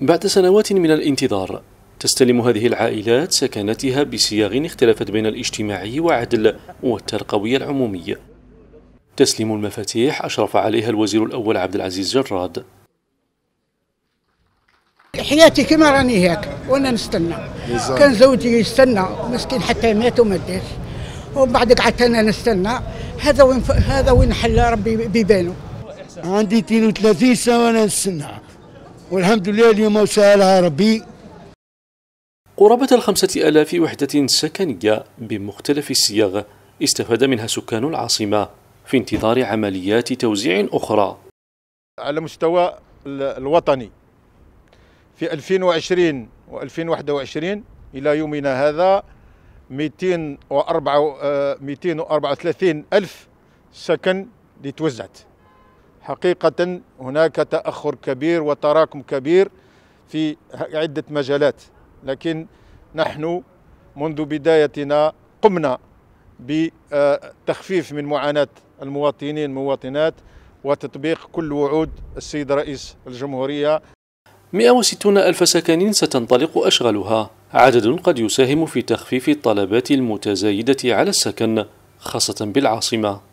بعد سنوات من الانتظار تستلم هذه العائلات سكناتها بصياغ اختلفت بين الاجتماعي وعدل والترقوي العمومي تسليم المفاتيح أشرف عليها الوزير الأول عبد العزيز جراد حياتي كما راني هيك وانا نستنى كان زوجي يستنى مسكين حتى مات وما ومن بعد قعدت انا نستنى هذا وين هذا وين حل ربي بيبانه عندي 32 سنه وانا نستناها والحمد لله اليوم وسهلها ربي قرابة الخمسة آلاف وحدة سكنية بمختلف الصيغ استفاد منها سكان العاصمة في انتظار عمليات توزيع أخرى على مستوى الوطني في 2020 و2021 إلى يومنا هذا 234 آه، ألف سكن توزعت حقيقة هناك تأخر كبير وتراكم كبير في عدة مجالات لكن نحن منذ بدايتنا قمنا بتخفيف من معاناة المواطنين المواطنات وتطبيق كل وعود السيد رئيس الجمهورية 160 ألف سكن ستنطلق أشغالها عدد قد يساهم في تخفيف الطلبات المتزايدة على السكن خاصة بالعاصمة